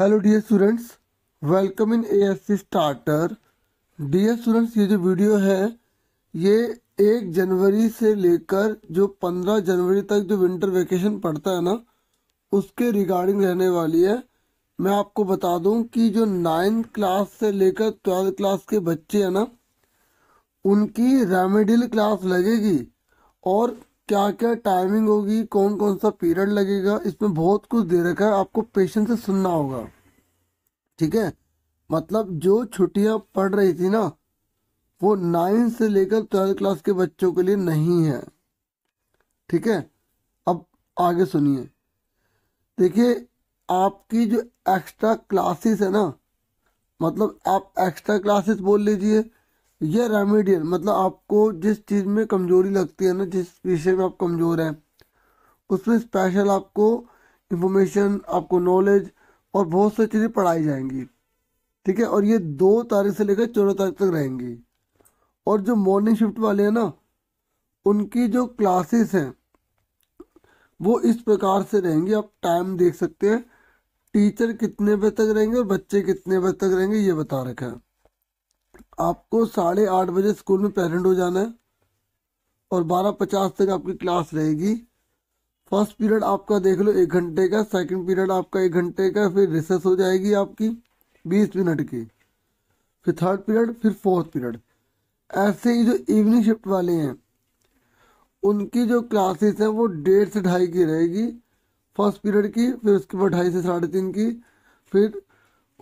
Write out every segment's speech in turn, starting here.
hello dear students welcome in ASC starter dear students ये जो video है ये एक जनवरी से लेकर जो पंद्रह जनवरी तक जो विंटर वेकेशन पड़ता है ना उसके रिगार्डिंग रहने वाली है मैं आपको बता दूं कि जो नाइन्थ क्लास से लेकर ट्वेल्थ क्लास के बच्चे हैं ना उनकी रेमेडियल क्लास लगेगी और क्या क्या टाइमिंग होगी कौन कौन सा पीरियड लगेगा इसमें बहुत कुछ दे रखा है आपको पेशेंस से सुनना होगा ठीक है मतलब जो छुट्टियां पड़ रही थी ना वो नाइन्थ से लेकर ट्वेल्थ क्लास के बच्चों के लिए नहीं है ठीक है अब आगे सुनिए देखिए आपकी जो एक्स्ट्रा क्लासेस है ना मतलब आप एक्स्ट्रा क्लासेस बोल लीजिए यह रेमिडियल मतलब आपको जिस चीज़ में कमज़ोरी लगती है ना जिस विषय में आप कमज़ोर हैं उसमें स्पेशल आपको इंफॉर्मेशन आपको नॉलेज और बहुत सारी चीज़ें पढ़ाई जाएंगी ठीक है और ये दो तारीख से लेकर चौदह तारीख तक रहेंगी और जो मॉर्निंग शिफ्ट वाले हैं ना उनकी जो क्लासेस हैं वो इस प्रकार से रहेंगी आप टाइम देख सकते हैं टीचर कितने बजे तक रहेंगे और बच्चे कितने बजे तक रहेंगे ये बता रखा है आपको साढ़े आठ बजे स्कूल में प्रेजेंट हो जाना है और बारह पचास तक आपकी क्लास रहेगी फर्स्ट पीरियड आपका देख लो एक घंटे का सेकंड पीरियड आपका एक घंटे का फिर रिसेस हो जाएगी आपकी बीस मिनट की फिर थर्ड पीरियड फिर फोर्थ पीरियड ऐसे ही जो इवनिंग शिफ्ट वाले हैं उनकी जो क्लासेस हैं वो डेढ़ से ढाई की रहेगी फर्स्ट पीरियड की फिर उसके बाद ढाई से साढ़े तीन की फिर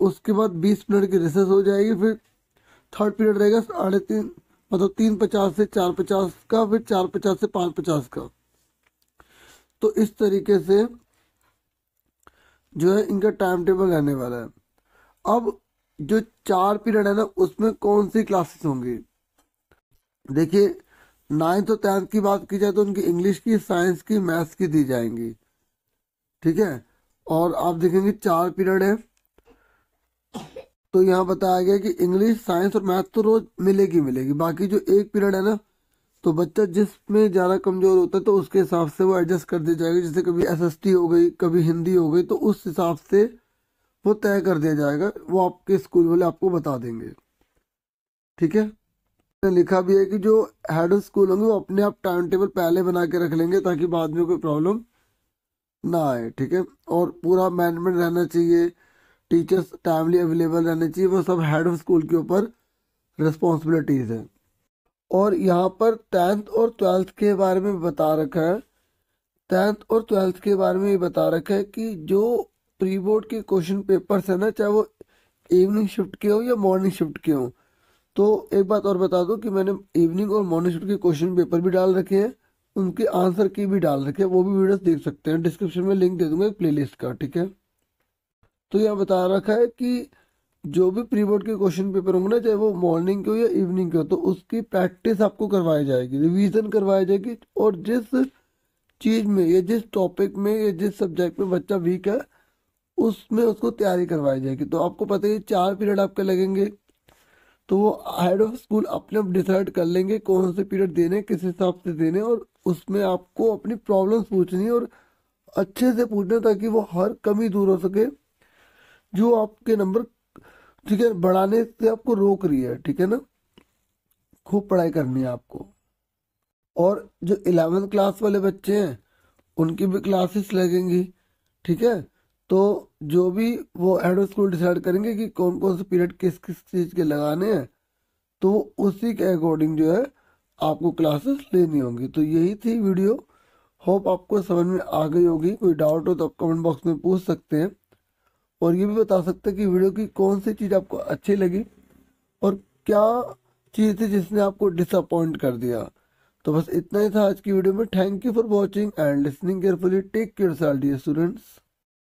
उसके बाद बीस मिनट की रिसेस हो जाएगी फिर थर्ड पीरियड रहेगा साढ़े तीन मतलब तीन पचास से चार पचास का फिर चार पचास से पाँच पचास का तो इस तरीके से जो है इनका टाइम टेबल रहने वाला है अब जो चार पीरियड है ना उसमें कौन सी क्लासेस होंगी देखिए नाइन्थ और टेंथ की बात की जाए तो उनकी इंग्लिश की साइंस की मैथ्स की दी जाएंगी ठीक है और आप देखेंगे चार पीरियड है तो यहाँ बताया गया कि इंग्लिश साइंस और मैथ तो रोज मिलेगी मिलेगी बाकी जो एक पीरियड है ना तो बच्चा जिसमें ज़्यादा कमज़ोर होता है तो उसके हिसाब से वो एडजस्ट कर दिया जाएगा जैसे कभी एस हो गई कभी हिंदी हो गई तो उस हिसाब से वो तय कर दिया जाएगा वो आपके स्कूल वाले आपको बता देंगे ठीक है लिखा भी है कि जो हेड स्कूल होंगे वो अपने आप टाइम टेबल पहले बना के रख लेंगे ताकि बाद में कोई प्रॉब्लम ना आए ठीक है और पूरा मैनेजमेंट रहना चाहिए टीचर्स टाइमली अवेलेबल रहने चाहिए वो सब हेड ऑफ स्कूल के ऊपर रिस्पॉन्सिबिलिटीज़ है और यहाँ पर टेंथ और ट्वेल्थ के बारे में बता रखा है टेंथ और ट्वेल्थ के बारे में ये बता रखा है कि जो प्री बोर्ड के क्वेश्चन पेपर्स हैं ना चाहे वो इवनिंग शिफ्ट के हों या मॉर्निंग शिफ्ट के हों तो एक बात और बता दो कि मैंने इवनिंग और मॉर्निंग शिफ्ट के क्वेश्चन पेपर भी डाल रखे हैं उनके आंसर की भी डाल रखे हैं वो भी वीडियोस देख सकते हैं डिस्क्रिप्शन में लिंक दे दूंगा एक प्लेलिस्ट का ठीक है तो यह बता रखा है कि जो भी प्री बोर्ड के क्वेश्चन पेपर होंगे ना चाहे वो मॉर्निंग के हो या इवनिंग के हो तो उसकी प्रैक्टिस आपको करवाई जाएगी रिवीजन करवाई जाएगी और जिस चीज़ में या जिस टॉपिक में या जिस सब्जेक्ट में बच्चा वीक है उसमें उसको तैयारी करवाई जाएगी तो आपको पता है चार पीरियड आपके लगेंगे तो वो हेड ऑफ स्कूल अपने आप डिसाइड कर लेंगे कौन से पीरियड देने किस हिसाब से देने और उसमें आपको अपनी प्रॉब्लम्स पूछनी और अच्छे से पूछना ताकि वो हर कमी दूर हो सके जो आपके नंबर ठीक है बढ़ाने से आपको रोक रही है ठीक है ना खूब पढ़ाई करनी है आपको और जो इलेवेंथ क्लास वाले बच्चे हैं उनकी भी क्लासेस लगेंगी ठीक है तो जो भी वो हेड ऑफ स्कूल डिसाइड करेंगे कि कौन कौन से पीरियड किस किस चीज़ के लगाने हैं तो उसी के अकॉर्डिंग जो है आपको क्लासेस लेनी होंगी तो यही थी वीडियो होप आपको समझ में आ गई होगी कोई डाउट हो तो आप कमेंट बॉक्स में पूछ सकते हैं और ये भी बता सकते हैं कि वीडियो की कौन सी चीज़ आपको अच्छी लगी और क्या चीज़ थी जिसने आपको डिसअपॉइंट कर दिया तो बस इतना ही था आज की वीडियो में thank you for watching and listening carefully take care sir dear students